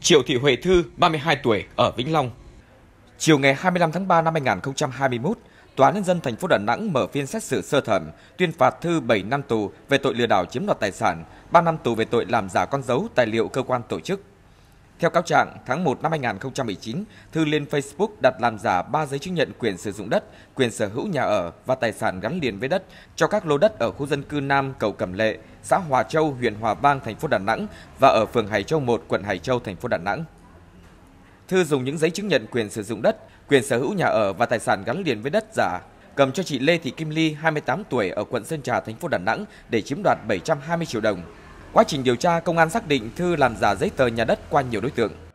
Triệu Thị Huệ Thư, 32 tuổi, ở Vĩnh Long. Chiều ngày 25 tháng 3 năm 2021, Tòa án Nhân dân thành phố Đà Nẵng mở phiên xét xử sơ thẩm, tuyên phạt Thư 7 năm tù về tội lừa đảo chiếm đoạt tài sản, 3 năm tù về tội làm giả con dấu tài liệu cơ quan tổ chức. Theo cáo trạng, tháng 1 năm 2019, Thư lên Facebook đặt làm giả 3 giấy chứng nhận quyền sử dụng đất, quyền sở hữu nhà ở và tài sản gắn liền với đất cho các lô đất ở khu dân cư Nam Cầu Cẩm Lệ, xã Hòa Châu, huyện Hòa Vang, thành phố Đà Nẵng và ở phường Hải Châu 1, quận Hải Châu, thành phố Đà Nẵng. Thư dùng những giấy chứng nhận quyền sử dụng đất, quyền sở hữu nhà ở và tài sản gắn liền với đất giả cầm cho chị Lê Thị Kim Ly, 28 tuổi ở quận Sơn Trà, thành phố Đà Nẵng để chiếm đoạt 720 triệu đồng. Quá trình điều tra, công an xác định Thư làm giả giấy tờ nhà đất qua nhiều đối tượng.